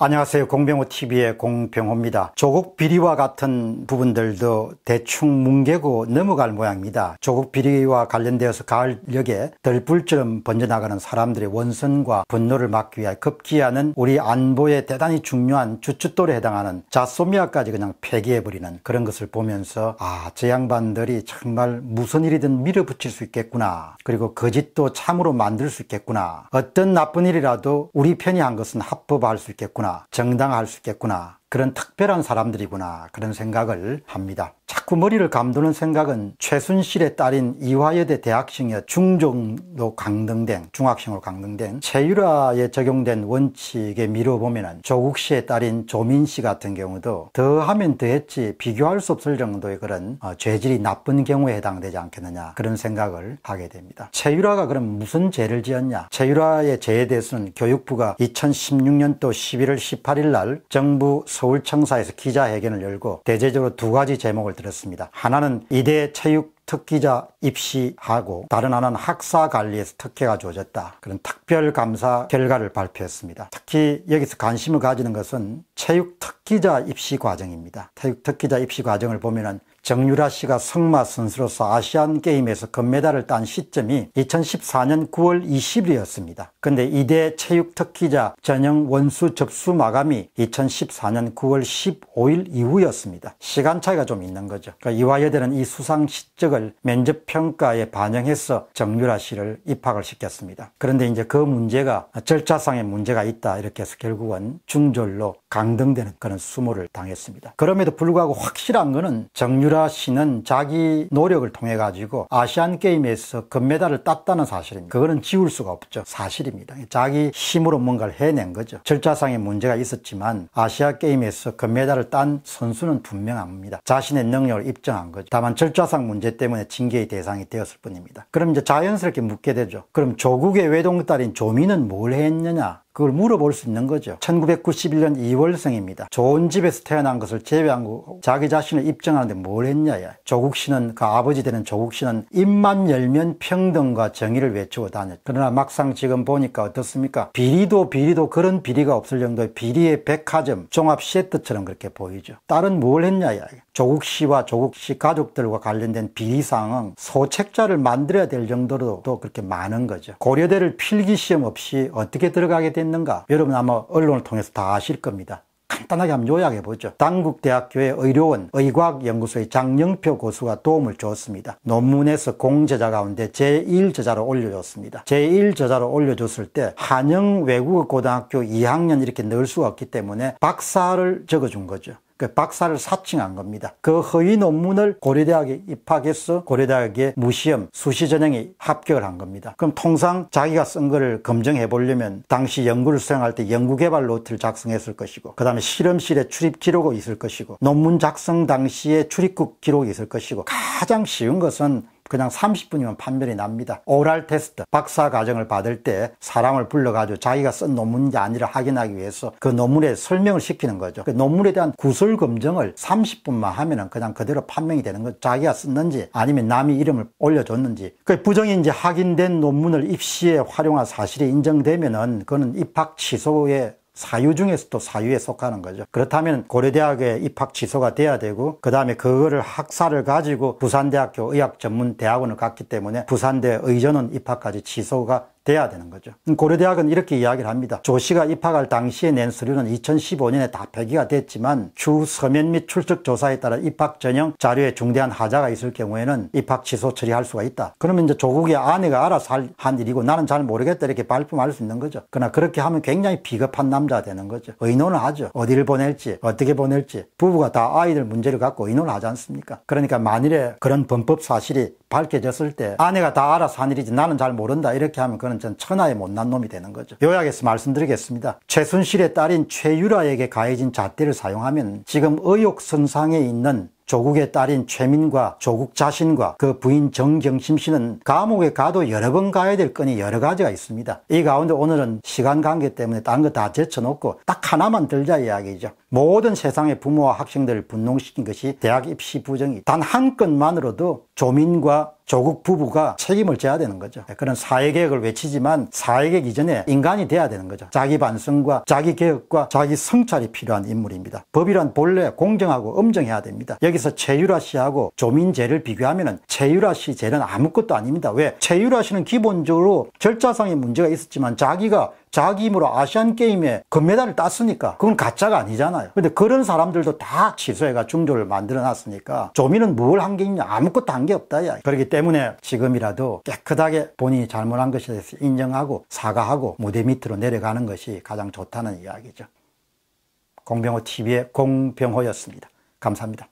안녕하세요. 공병호TV의 공병호입니다. 조국 비리와 같은 부분들도 대충 뭉개고 넘어갈 모양입니다. 조국 비리와 관련되어서 가을녘에 덜불처럼 번져나가는 사람들의 원선과 분노를 막기 위해 급기야는 우리 안보에 대단히 중요한 주춧돌에 해당하는 자소미아까지 그냥 폐기해버리는 그런 것을 보면서 아, 저 양반들이 정말 무슨 일이든 밀어붙일 수 있겠구나. 그리고 거짓도 참으로 만들 수 있겠구나. 어떤 나쁜 일이라도 우리 편이 한 것은 합법화할 수 있겠구나. 정당화할 수 있겠구나 그런 특별한 사람들이구나 그런 생각을 합니다. 자꾸 머리를 감두는 생각은 최순실의 딸인 이화여대 대학생이중종도 강등된 중학생으로 강등된 최유라에 적용된 원칙에 미뤄보면 조국 씨의 딸인 조민 씨 같은 경우도 더하면 더했지 비교할 수 없을 정도의 그런 어, 죄질이 나쁜 경우에 해당되지 않겠느냐 그런 생각을 하게 됩니다. 최유라가 그럼 무슨 죄를 지었냐 최유라의 죄에 대해서는 교육부가 2016년도 11월 18일 날 정부 서울청사에서 기자회견을 열고 대제적으로 두 가지 제목을 들었습니다. 하나는 이대 체육 특기자 입시하고 다른 하나는 학사 관리에서 특혜가 주어졌다. 그런 특별 감사 결과를 발표했습니다. 특히 여기서 관심을 가지는 것은 체육 특기자 입시 과정입니다. 체육 특기자 입시 과정을 보면은 정유라 씨가 승마 선수로서 아시안 게임에서 금메달을 딴 시점이 2014년 9월 20일이었습니다. 근데 이대 체육 특기자 전형 원수 접수 마감이 2014년 9월 15일 이후였습니다. 시간 차이가 좀 있는 거죠. 그러니까 이화여대는 이 수상 시적을 면접 평가에 반영해서 정유라 씨를 입학을 시켰습니다. 그런데 이제 그 문제가 절차상의 문제가 있다 이렇게 해서 결국은 중졸로 강등되는 그런 수모를 당했습니다. 그럼에도 불구하고 확실한 거는 정유라 이치라 씨는 자기 노력을 통해 가지고 아시안 게임에서 금메달을 땄다는 사실입니다. 그거는 지울 수가 없죠. 사실입니다. 자기 힘으로 뭔가를 해낸 거죠. 절차상의 문제가 있었지만 아시아 게임에서 금메달을 딴 선수는 분명합니다. 자신의 능력을 입증한 거죠. 다만 절차상 문제 때문에 징계의 대상이 되었을 뿐입니다. 그럼 이제 자연스럽게 묻게 되죠. 그럼 조국의 외동딸인 조민은뭘 했느냐? 그걸 물어볼 수 있는 거죠. 1991년 2월생입니다. 좋은 집에서 태어난 것을 제외한고 자기 자신을 입증하는데 뭘 했냐야. 조국 씨는 그 아버지 되는 조국 씨는 입만 열면 평등과 정의를 외치고 다녔 그러나 막상 지금 보니까 어떻습니까? 비리도 비리도 그런 비리가 없을 정도의 비리의 백화점 종합 시애트처럼 그렇게 보이죠. 딸은 뭘 했냐야. 조국 씨와 조국 씨 가족들과 관련된 비리사항은 소책자를 만들어야 될 정도로 도 그렇게 많은 거죠. 고려대를 필기시험 없이 어떻게 들어가게 됐는가? 여러분 아마 언론을 통해서 다 아실 겁니다. 간단하게 한번 요약해보죠. 당국대학교의 의료원 의과학연구소의 장영표 고수가 도움을 줬습니다. 논문에서 공저자 가운데 제1저자로 올려줬습니다. 제1저자로 올려줬을 때 한영 외국어 고등학교 2학년 이렇게 넣을 수가 없기 때문에 박사를 적어준 거죠. 그 박사를 사칭한 겁니다. 그 허위 논문을 고려대학에 입학해서 고려대학의 무시험 수시 전형에 합격을 한 겁니다. 그럼 통상 자기가 쓴 거를 검증해 보려면 당시 연구를 수행할 때 연구개발 노트를 작성했을 것이고 그 다음에 실험실에 출입 기록이 있을 것이고 논문 작성 당시에 출입국 기록이 있을 것이고 가장 쉬운 것은 그냥 30분이면 판별이 납니다. 오랄 테스트, 박사 과정을 받을 때 사람을 불러가지고 자기가 쓴 논문인지 아니라 확인하기 위해서 그 논문에 설명을 시키는 거죠. 그 논문에 대한 구술 검증을 30분만 하면은 그냥 그대로 판명이 되는 거죠. 자기가 썼는지 아니면 남이 이름을 올려줬는지. 그 부정인지 확인된 논문을 입시에 활용한 사실이 인정되면은 그는 입학 취소에 사유 중에서도 사유에 속하는 거죠. 그렇다면 고려대학에 입학 취소가 돼야 되고 그 다음에 그거를 학사를 가지고 부산대학교 의학전문대학원을 갔기 때문에 부산대 의전원 입학까지 취소가 돼야 되는 거죠. 고려대학은 이렇게 이야기를 합니다. 조씨가 입학할 당시에 낸 서류는 2015년에 다 폐기가 됐지만 주 서면 및 출석 조사에 따라 입학 전형 자료에 중대한 하자가 있을 경우에는 입학 취소 처리할 수가 있다. 그러면 이제 조국의 아내가 알아서 한 일이고 나는 잘 모르겠다 이렇게 발품할 수 있는 거죠. 그러나 그렇게 하면 굉장히 비겁한 남자가 되는 거죠. 의논을 하죠. 어디를 보낼지 어떻게 보낼지 부부가 다 아이들 문제를 갖고 의논을 하지 않습니까? 그러니까 만일에 그런 범법 사실이 밝혀졌을 때 아내가 다 알아서 한 일이지 나는 잘 모른다 이렇게 하면 그는 전 천하에 못난 놈이 되는 거죠. 요약해서 말씀드리겠습니다. 최순실의 딸인 최유라에게 가해진 잣대를 사용하면 지금 의혹 선상에 있는 조국의 딸인 최민과 조국 자신과 그 부인 정경심 씨는 감옥에 가도 여러 번 가야 될 건이 여러 가지가 있습니다. 이 가운데 오늘은 시간 관계 때문에 다거다 제쳐놓고 딱 하나만 들자 이야기죠. 모든 세상의 부모와 학생들을 분농시킨 것이 대학 입시 부정이 단한 건만으로도 조민과 조국 부부가 책임을 져야 되는 거죠. 네, 그런 사회개혁을 외치지만 사회개혁 이전에 인간이 돼야 되는 거죠. 자기 반성과 자기 개혁과 자기 성찰이 필요한 인물입니다. 법이란 본래 공정하고 엄정해야 됩니다. 여기서 최유라 씨하고 조민재를 비교하면 최유라 씨 죄는 아무것도 아닙니다. 왜? 최유라 씨는 기본적으로 절차상의 문제가 있었지만 자기가 자기 힘으로 아시안게임에 금메달을 땄으니까 그건 가짜가 아니잖아요 근데 그런 사람들도 다 취소해가 중도를 만들어 놨으니까 조민은 뭘 한 게 있냐 아무것도 한 게 없다 야 그렇기 때문에 지금이라도 깨끗하게 본인이 잘못한 것에 대해서 인정하고 사과하고 무대 밑으로 내려가는 것이 가장 좋다는 이야기죠 공병호 TV의 공병호였습니다 감사합니다